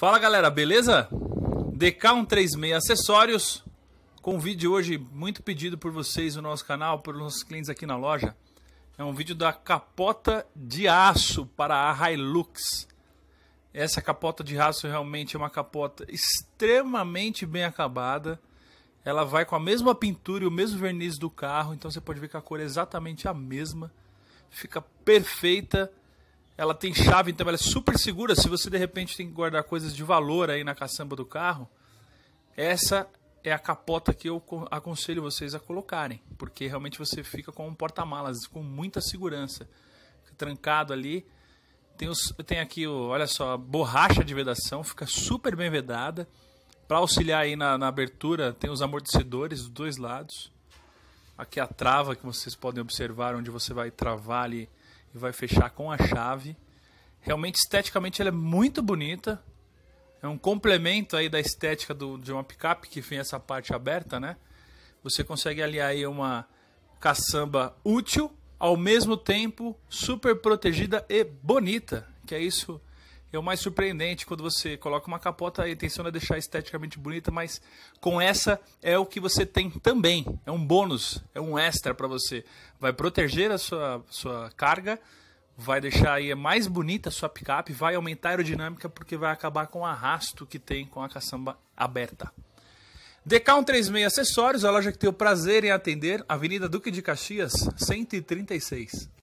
Fala galera, beleza? DK136 Acessórios, com um vídeo hoje muito pedido por vocês no nosso canal, pelos nossos clientes aqui na loja. É um vídeo da capota de aço para a Hilux. Essa capota de aço realmente é uma capota extremamente bem acabada. Ela vai com a mesma pintura e o mesmo verniz do carro, então você pode ver que a cor é exatamente a mesma. Fica perfeita ela tem chave, então ela é super segura. Se você de repente tem que guardar coisas de valor aí na caçamba do carro, essa é a capota que eu aconselho vocês a colocarem, porque realmente você fica com um porta-malas com muita segurança, trancado ali. Tem, os, tem aqui, o, olha só, a borracha de vedação, fica super bem vedada. Para auxiliar aí na, na abertura, tem os amortecedores dos dois lados. Aqui a trava que vocês podem observar, onde você vai travar ali e vai fechar com a chave. Realmente, esteticamente, ela é muito bonita. É um complemento aí da estética do, de uma picape que vem essa parte aberta, né? Você consegue aliar aí uma caçamba útil, ao mesmo tempo super protegida e bonita, que é isso é o mais surpreendente quando você coloca uma capota e tenciona é deixar esteticamente bonita, mas com essa é o que você tem também. É um bônus, é um extra para você. Vai proteger a sua, sua carga, vai deixar aí mais bonita a sua picape, vai aumentar a aerodinâmica porque vai acabar com o arrasto que tem com a caçamba aberta. Decal 36 Acessórios, a loja que tem o prazer em atender, Avenida Duque de Caxias, 136.